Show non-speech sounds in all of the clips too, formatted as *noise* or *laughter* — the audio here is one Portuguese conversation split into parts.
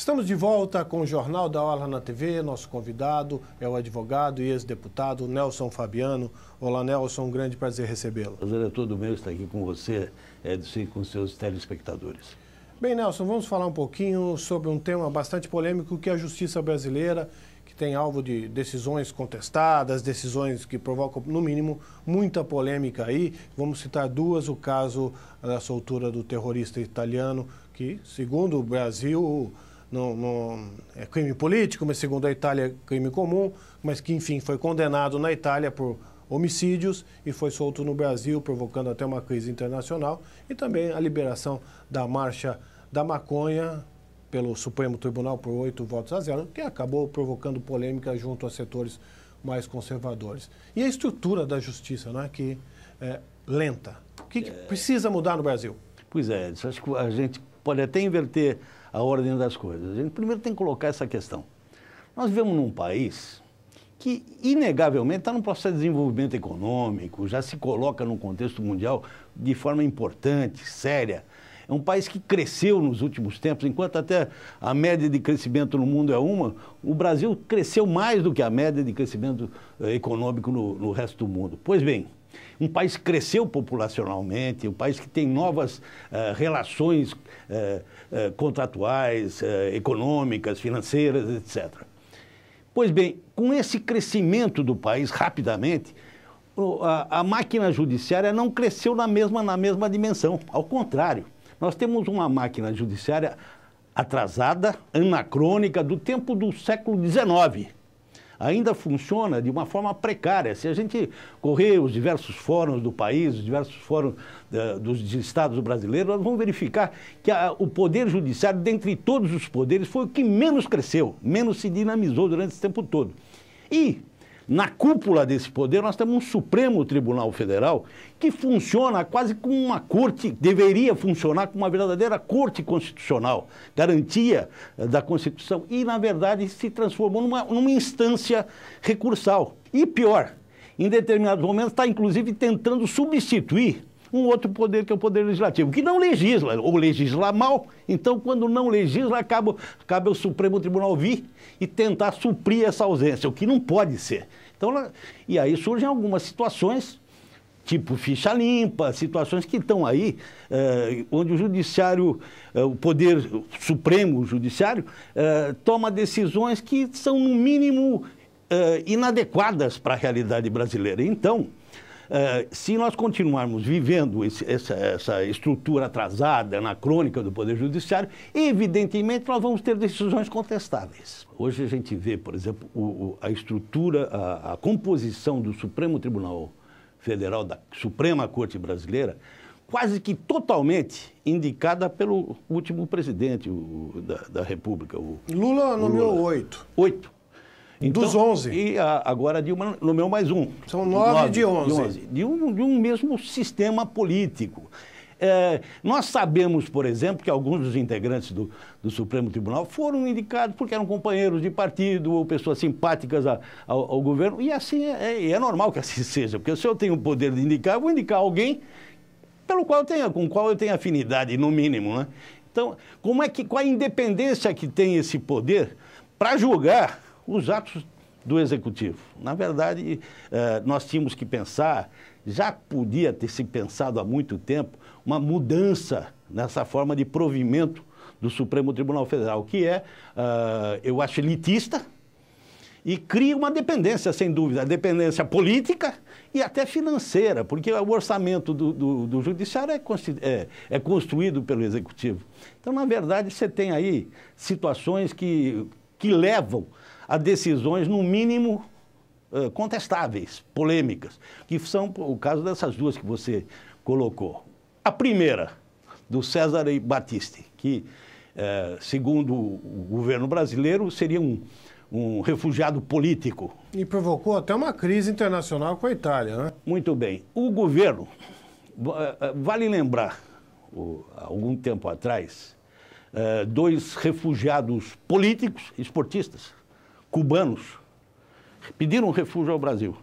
Estamos de volta com o Jornal da Orla na TV. Nosso convidado é o advogado e ex-deputado Nelson Fabiano. Olá, Nelson, um grande prazer recebê-lo. Prazer é todo meu estar aqui com você, Edson, e com seus telespectadores. Bem, Nelson, vamos falar um pouquinho sobre um tema bastante polêmico que é a justiça brasileira, que tem alvo de decisões contestadas, decisões que provocam, no mínimo, muita polêmica aí. Vamos citar duas: o caso eh, da soltura do terrorista italiano, que, segundo o Brasil, no, no, é crime político, mas segundo a Itália é crime comum, mas que, enfim, foi condenado na Itália por homicídios e foi solto no Brasil, provocando até uma crise internacional, e também a liberação da marcha da maconha pelo Supremo Tribunal por oito votos a zero, que acabou provocando polêmica junto a setores mais conservadores. E a estrutura da justiça, não é que é lenta. O que, que é. precisa mudar no Brasil? Pois é, acho que a gente pode até inverter a ordem das coisas. A gente primeiro tem que colocar essa questão. Nós vivemos num país que, inegavelmente, está num processo de desenvolvimento econômico, já se coloca num contexto mundial de forma importante, séria. É um país que cresceu nos últimos tempos, enquanto até a média de crescimento no mundo é uma, o Brasil cresceu mais do que a média de crescimento eh, econômico no, no resto do mundo. Pois bem, um país que cresceu populacionalmente, um país que tem novas uh, relações uh, uh, contratuais, econômicas, financeiras, etc. Pois bem, com esse crescimento do país rapidamente, a, a máquina judiciária não cresceu na mesma, na mesma dimensão. Ao contrário, nós temos uma máquina judiciária atrasada, anacrônica, do tempo do século XIX ainda funciona de uma forma precária. Se a gente correr os diversos fóruns do país, os diversos fóruns uh, dos estados brasileiros, nós vamos verificar que a, o poder judiciário, dentre todos os poderes, foi o que menos cresceu, menos se dinamizou durante esse tempo todo. E na cúpula desse poder, nós temos um Supremo Tribunal Federal que funciona quase como uma corte, deveria funcionar como uma verdadeira corte constitucional, garantia eh, da Constituição, e, na verdade, se transformou numa, numa instância recursal. E pior, em determinados momentos está, inclusive, tentando substituir um outro poder que é o poder legislativo, que não legisla, ou legisla mal. Então, quando não legisla, acaba, cabe ao Supremo Tribunal vir e tentar suprir essa ausência, o que não pode ser. Então, e aí surgem algumas situações, tipo ficha limpa, situações que estão aí, eh, onde o judiciário, eh, o poder supremo, o judiciário, eh, toma decisões que são, no mínimo, eh, inadequadas para a realidade brasileira. Então, eh, se nós continuarmos vivendo esse, essa, essa, estrutura atrasada, anacrônica do Poder Judiciário, evidentemente nós vamos ter decisões contestáveis. Hoje a gente vê, por exemplo, o, o, a estrutura, a, a composição do Supremo Tribunal Federal, da Suprema Corte Brasileira, quase que totalmente indicada pelo último presidente o, da, da, República. O, Lula nomeou oito. Oito. Então, Dos 11. E a, agora a Dilma nomeou mais um. São nove, de, 11. de 11. De, um, de um mesmo sistema político. É, nós sabemos, por exemplo, que alguns dos integrantes do, do, Supremo Tribunal foram indicados porque eram companheiros de partido ou pessoas simpáticas a, ao, ao, governo. E assim é, é, é, normal que assim *laughs* seja, porque se eu tenho o poder de indicar, eu vou indicar alguém pelo qual tenha, com qual eu tenho afinidade, no mínimo. Né? Então, como é que, qual a independência que tem esse poder para julgar os atos do executivo. Na verdade, eh, nós tínhamos que pensar, já podia ter se pensado há muito tempo, uma mudança nessa forma de provimento do Supremo Tribunal Federal, que é, eh, eu acho, elitista e cria uma dependência, sem dúvida, dependência política e até financeira, porque o orçamento do, do, do judiciário é, é, é construído pelo executivo. Então, na verdade, você tem aí situações que, que levam a decisões, no mínimo, eh, contestáveis, polêmicas, que são o caso dessas duas que você colocou. A primeira, do César Battisti, que, eh, segundo o governo brasileiro, seria um, um refugiado político. E provocou até uma crise internacional com a Itália, né? Muito bem. O governo, eh, vale lembrar, algum tempo atrás, dois refugiados políticos, esportistas, cubanos pediram refúgio ao Brasil.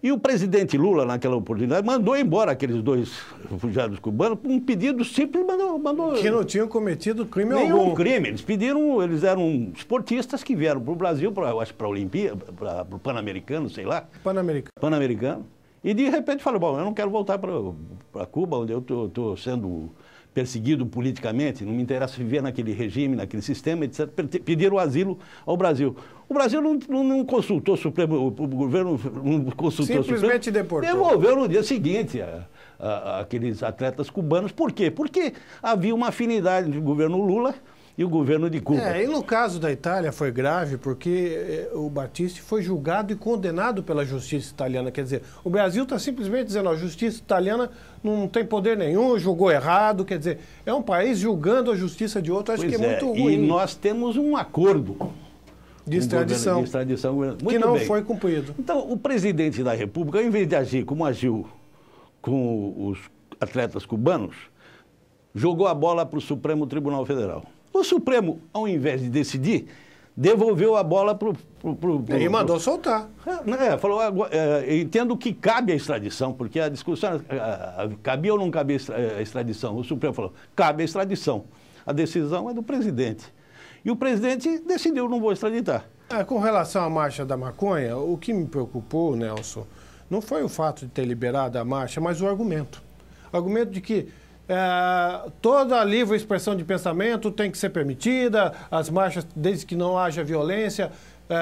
E o presidente Lula, naquela oportunidade, mandou embora aqueles dois refugiados cubanos por um pedido simples, mandou, mandou... Que não tinham cometido crime nenhum algum. Nenhum crime. Eles pediram, eles eram esportistas que vieram para o Brasil, pra, eu acho para a Olimpíada, para o Pan-Americano, sei lá. Pan-Americano. Pan-Americano. E de repente falaram, bom, eu não quero voltar para Cuba, onde eu estou sendo perseguido politicamente, não me interessa viver naquele regime, naquele sistema, etc., pediram asilo ao Brasil. O Brasil não, não, não consultou o Supremo, o governo não consultou Simplesmente o Supremo. Simplesmente deportou. Devolveu no dia seguinte a, a, a, aqueles atletas cubanos. Por quê? Porque havia uma afinidade do governo Lula e o governo de Cuba. É, e no caso da Itália foi grave porque eh, o Batista foi julgado e condenado pela justiça italiana. Quer dizer, o Brasil está simplesmente dizendo a justiça italiana não tem poder nenhum, julgou errado. Quer dizer, é um país julgando a justiça de outro. Acho pois que é, é, muito ruim. E nós temos um acordo. De extradição. De extradição muito que não bem. foi cumprido. Então, o presidente da República, em vez de agir como agiu com os atletas cubanos, jogou a bola para o Supremo Tribunal Federal. O Supremo, ao invés de decidir, devolveu a bola para o. E mandou soltar. É, né, falou, é, entendo que cabe a extradição, porque a discussão é, cabia ou não cabia é, a extradição. O Supremo falou, cabe a extradição. A decisão é do presidente. E o presidente decidiu, não vou extraditar. É, com relação à marcha da maconha, o que me preocupou, Nelson, não foi o fato de ter liberado a marcha, mas o argumento. O argumento de que é, toda livre expressão de pensamento tem que ser permitida, as marchas, desde que não haja violência, é,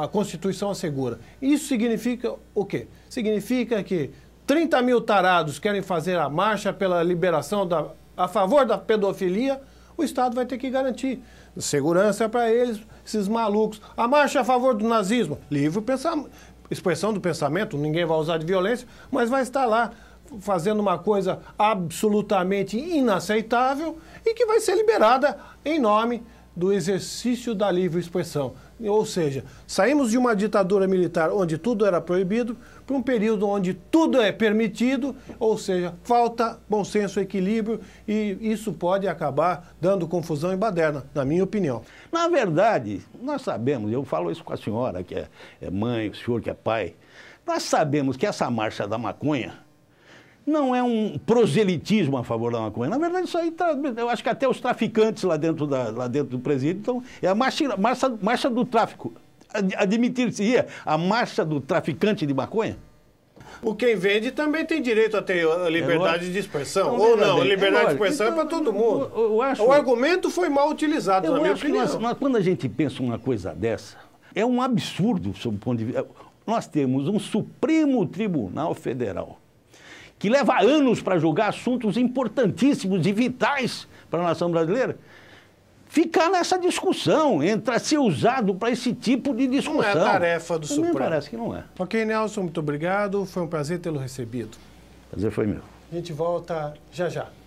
a Constituição assegura. Isso significa o quê? Significa que 30 mil tarados querem fazer a marcha pela liberação da, a favor da pedofilia, o Estado vai ter que garantir. Segurança para eles, esses malucos. A marcha a favor do nazismo, livre pensamento, expressão do pensamento, ninguém vai usar de violência, mas vai estar lá fazendo uma coisa absolutamente inaceitável e que vai ser liberada em nome do exercício da livre expressão. Ou seja, saímos de uma ditadura militar onde tudo era proibido para um período onde tudo é permitido, ou seja, falta bom senso, equilíbrio e isso pode acabar dando confusão e baderna, na minha opinião. Na verdade, nós sabemos, eu falo isso com a senhora que é, é mãe, o senhor que é pai, nós sabemos que essa marcha da maconha não é um proselitismo a favor da maconha. Na verdade, isso aí está. eu acho que até os traficantes lá dentro, da, lá dentro do presídio então É a marcha, marcha, marcha do tráfico. Admitir-se-ia a marcha do traficante de maconha? O quem vende também tem direito a ter a é é liberdade é de expressão. Não, ou não, a liberdade é de expressão então, é para todo mundo. Eu, eu acho, o argumento foi mal utilizado, eu na minha opinião. Nós, nós, quando a gente pensa uma coisa dessa, é um absurdo sob o ponto de vista. Nós temos um Supremo Tribunal Federal que leva anos para julgar assuntos importantíssimos e vitais para a nação brasileira, ficar nessa discussão, entrar ser usado para esse tipo de discussão. Não é tarefa do Supremo. parece que não é. Ok, Nelson, muito obrigado. Foi um prazer tê-lo recebido. Prazer foi meu. A gente volta já já.